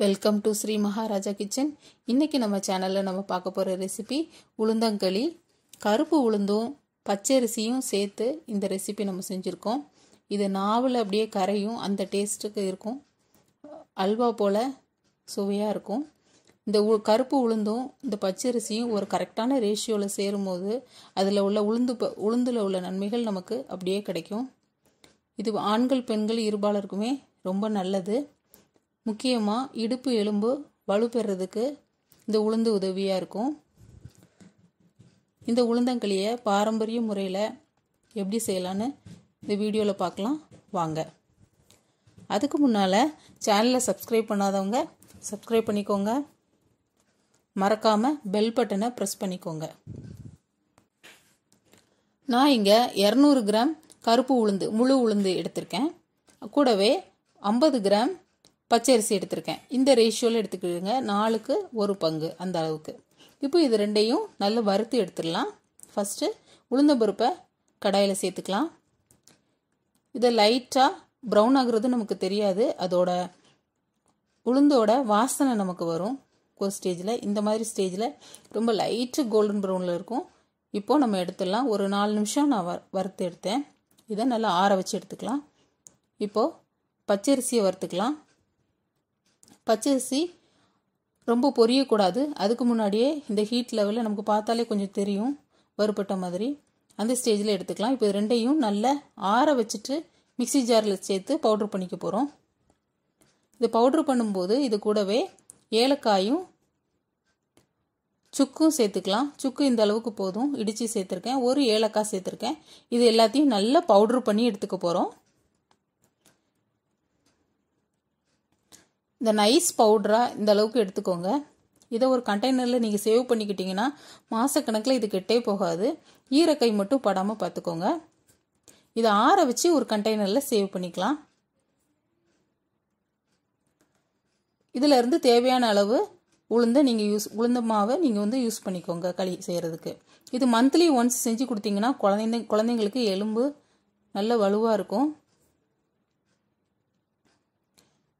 welcome to Shri Maharaja kitchen இன்றைக்கி நம்ம சேனலில் நம்ம பார்க்க போகிற ரெசிபி உளுந்தங்களி கருப்பு உளுந்தும் பச்சரிசியும் சேர்த்து இந்த ரெசிபி நம்ம செஞ்சுருக்கோம் இது நாவில் அப்படியே கரையும் அந்த டேஸ்ட்டுக்கு இருக்கும் அல்வா போல் சுவையாக இருக்கும் இந்த உ கருப்பு உளுந்தும் இந்த பச்சரிசியும் ஒரு கரெக்டான ரேஷியோவில் சேரும்போது அதில் உள்ள உளுந்து ப உளுந்தில் உள்ள நன்மைகள் நமக்கு அப்படியே கிடைக்கும் இது ஆண்கள் பெண்கள் இருபாலருக்குமே ரொம்ப நல்லது முக்கியமாக இடுப்பு எலும்பு வலுப்பெறதுக்கு இந்த உளுந்து உதவியாக இருக்கும் இந்த உளுந்தங்களியை பாரம்பரிய முறையில் எப்படி செய்யலான்னு இந்த வீடியோவில் பார்க்கலாம் வாங்க அதுக்கு முன்னால் சேனலை சப்ஸ்கிரைப் பண்ணாதவங்க சப்ஸ்கிரைப் பண்ணிக்கோங்க மறக்காமல் பெல் பட்டனை ப்ரெஸ் பண்ணிக்கோங்க நான் இங்கே இரநூறு கிராம் கருப்பு உளுந்து முழு உளுந்து எடுத்திருக்கேன் கூடவே ஐம்பது கிராம் பச்சரிசி எடுத்திருக்கேன் இந்த ரேஷியோவில் எடுத்துக்கிடுங்க நாலுக்கு ஒரு பங்கு அந்த அளவுக்கு இப்போ இது ரெண்டையும் நல்லா வறுத்து எடுத்துடலாம் ஃபஸ்ட்டு உளுந்தம்பருப்பை கடாயில் சேர்த்துக்கலாம் இதை லைட்டாக ப்ரௌன் ஆகுறது நமக்கு தெரியாது அதோட உளுந்தோட வாசனை நமக்கு வரும் ஒரு ஸ்டேஜில் இந்த மாதிரி ஸ்டேஜில் ரொம்ப லைட்டு கோல்டன் ப்ரௌனில் இருக்கும் இப்போது நம்ம எடுத்துடலாம் ஒரு நாலு நிமிஷம் நான் வ வறுத்து எடுத்தேன் இதை நல்லா ஆற வச்சு எடுத்துக்கலாம் இப்போது பச்சரிசியை வறுத்துக்கலாம் பச்சரிசி ரொம்ப பொரியக்கூடாது அதுக்கு முன்னாடியே இந்த ஹீட் லெவலில் நமக்கு பார்த்தாலே கொஞ்சம் தெரியும் வறுபட்ட மாதிரி அந்த ஸ்டேஜில் எடுத்துக்கலாம் இப்போ ரெண்டையும் நல்லா ஆற வச்சுட்டு மிக்சி ஜாரில் சேர்த்து பவுட்ரு பண்ணிக்க போகிறோம் இது பவுட்ரு பண்ணும்போது இது கூடவே ஏலக்காயும் சுக்கும் சேர்த்துக்கலாம் சுக்கு இந்த அளவுக்கு போதும் இடித்து சேர்த்துருக்கேன் ஒரு ஏலக்காய் சேர்த்துருக்கேன் இது எல்லாத்தையும் நல்லா பவுட்ரு பண்ணி எடுத்துக்க போகிறோம் இந்த நைஸ் பவுடராக இந்த அளவுக்கு எடுத்துக்கோங்க இதை ஒரு கண்டெய்னரில் நீங்கள் சேவ் பண்ணிக்கிட்டிங்கன்னா மாதக்கணக்கில் இது கெட்டே போகாது ஈரக்கை மட்டும் படாமல் பார்த்துக்கோங்க இதை ஆற வச்சு ஒரு கண்டெய்னரில் சேவ் பண்ணிக்கலாம் இதிலிருந்து தேவையான அளவு உளுந்தை நீங்கள் யூஸ் உளுந்த மாவை நீங்கள் வந்து யூஸ் பண்ணிக்கோங்க களி செய்கிறதுக்கு இது மந்த்லி ஒன்ஸ் செஞ்சு கொடுத்தீங்கன்னா குழந்தைங்க குழந்தைங்களுக்கு எலும்பு நல்ல வலுவாக இருக்கும்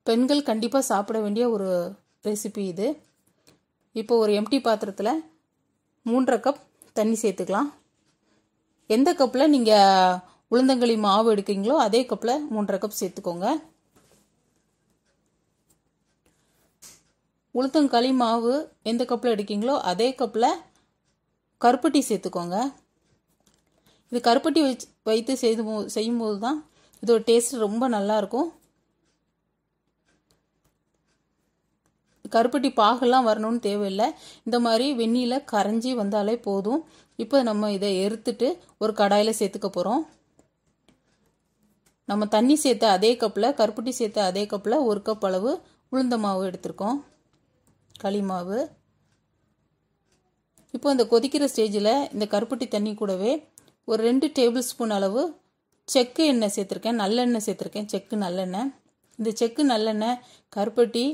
பெண்கள் கண்டிப்பாக சாப்பிட வேண்டிய ஒரு ரெசிபி இது இப்போ ஒரு எம்டி பாத்திரத்தில் மூன்றரை கப் தண்ணி சேர்த்துக்கலாம் எந்த கப்பில் நீங்கள் உளுந்தங்களி மாவு எடுக்கிறீங்களோ அதே கப்பில் மூன்றரை கப் சேர்த்துக்கோங்க உளுத்தங்களி மாவு எந்த கப்பில் எடுக்கீங்களோ அதே கப்பில் கருப்பட்டி சேர்த்துக்கோங்க இது கருப்பட்டி வச்சு வைத்து செய்து செய்யும்போது தான் இதோட டேஸ்ட் ரொம்ப நல்லாயிருக்கும் கருப்பட்டி பாகெல்லாம் வரணும்னு தேவையில்லை இந்த மாதிரி வெந்நியில் கரைஞ்சி வந்தாலே போதும் இப்போ நம்ம இதை எடுத்துட்டு ஒரு கடாயில் சேர்த்துக்க போகிறோம் நம்ம தண்ணி சேர்த்த அதே கப்பில் கருப்பட்டி சேர்த்த அதே கப்பில் ஒரு கப் அளவு உளுந்த மாவு எடுத்திருக்கோம் களி மாவு இப்போ இந்த கொதிக்கிற ஸ்டேஜில் இந்த கருப்பட்டி தண்ணி கூடவே ஒரு ரெண்டு டேபிள் ஸ்பூன் அளவு செக்கு எண்ணெய் சேர்த்துருக்கேன் நல்லெண்ணெய் சேர்த்துருக்கேன் செக்கு நல்லெண்ணெய் இந்த செக்கு நல்லெண்ணெய் கருப்பட்டி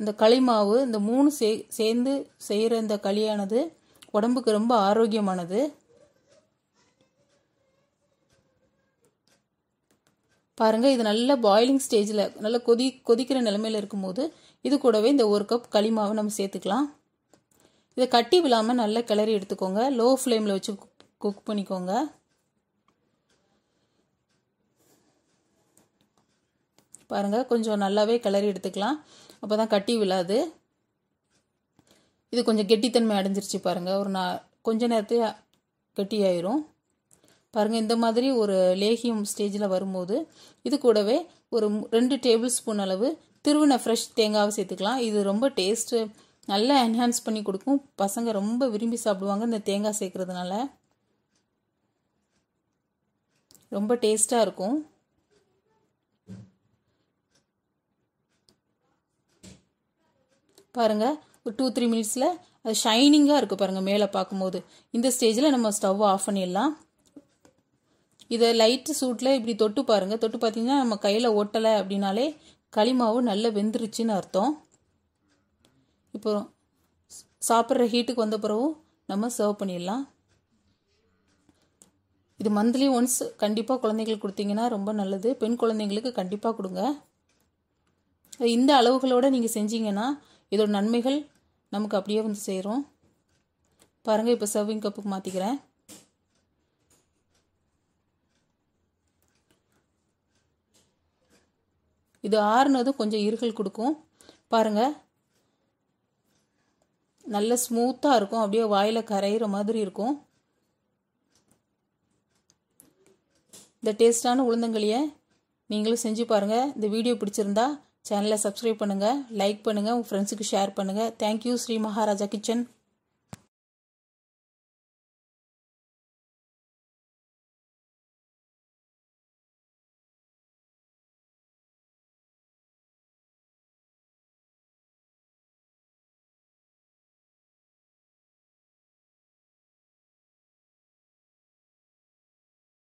அந்த களிமாவு இந்த மூணு சே சேர்ந்து செய்கிற இந்த களியானது உடம்புக்கு ரொம்ப ஆரோக்கியமானது பாருங்கள் இது நல்ல பாயிலிங் ஸ்டேஜில் நல்ல கொதி கொதிக்கிற நிலமையில் இருக்கும்போது இது கூடவே இந்த ஒரு கப் களிமாவை நம்ம சேர்த்துக்கலாம் இதை கட்டி விழாமல் நல்லா கிளறி எடுத்துக்கோங்க லோ ஃப்ளேமில் வச்சு குக் பண்ணிக்கோங்க பாருங்கள் கொஞ்சம் நல்லாவே கிளறி எடுத்துக்கலாம் அப்போ தான் கட்டி விழாது இது கொஞ்சம் கெட்டித்தன்மை அடைஞ்சிருச்சு பாருங்கள் ஒரு நா கொஞ்ச நேரத்தே கெட்டி ஆயிரும் பாருங்கள் இந்த மாதிரி ஒரு லேகியம் ஸ்டேஜில் வரும்போது இது கூடவே ஒரு ரெண்டு டேபிள் ஸ்பூன் அளவு திருவினை ஃப்ரெஷ் தேங்காவை சேர்த்துக்கலாம் இது ரொம்ப டேஸ்ட்டு நல்லா என்ஹான்ஸ் பண்ணி கொடுக்கும் பசங்க ரொம்ப விரும்பி சாப்பிடுவாங்க இந்த தேங்காய் சேர்க்குறதுனால ரொம்ப டேஸ்ட்டாக இருக்கும் பாருங்கள் ஒரு டூ த்ரீ மினிட்ஸில் அது ஷைனிங்காக இருக்குது பாருங்கள் மேலே பார்க்கும்போது இந்த ஸ்டேஜில் நம்ம ஸ்டவ் ஆஃப் பண்ணிடலாம் இதை லைட்டு சூட்டில் இப்படி தொட்டு பாருங்கள் தொட்டு பார்த்தீங்கன்னா நம்ம கையில் ஒட்டலை அப்படின்னாலே களிமாவு நல்லா வெந்துருச்சுன்னு அர்த்தம் இப்போ சாப்பிட்ற ஹீட்டுக்கு வந்த பிறகும் நம்ம சர்வ் பண்ணிடலாம் இது மந்த்லி ஒன்ஸ் கண்டிப்பாக குழந்தைங்களுக்கு கொடுத்தீங்கன்னா ரொம்ப நல்லது பெண் குழந்தைங்களுக்கு கண்டிப்பாக கொடுங்க இந்த அளவுகளோடு நீங்கள் செஞ்சீங்கன்னா இதோட நன்மைகள் நமக்கு அப்படியே வந்து சேரும் பாருங்கள் இப்போ சர்விங் கப்புக்கு மாற்றிக்கிறேன் இது ஆறுனதும் கொஞ்சம் இருகல் கொடுக்கும் பாருங்கள் நல்ல ஸ்மூத்தாக இருக்கும் அப்படியே வாயில் கரையிற மாதிரி இருக்கும் இந்த டேஸ்டான உளுந்தங்களியை நீங்களும் செஞ்சு பாருங்கள் இந்த வீடியோ பிடிச்சிருந்தா சேனலை சப்ஸ்கிரைப் பண்ணுங்கள் லைக் பண்ணுங்கள் உங்கள் ஃப்ரெண்ட்ஸுக்கு ஷேர் பண்ணுங்கள் தேங்க்யூ ஸ்ரீ மகாராஜா கிச்சன்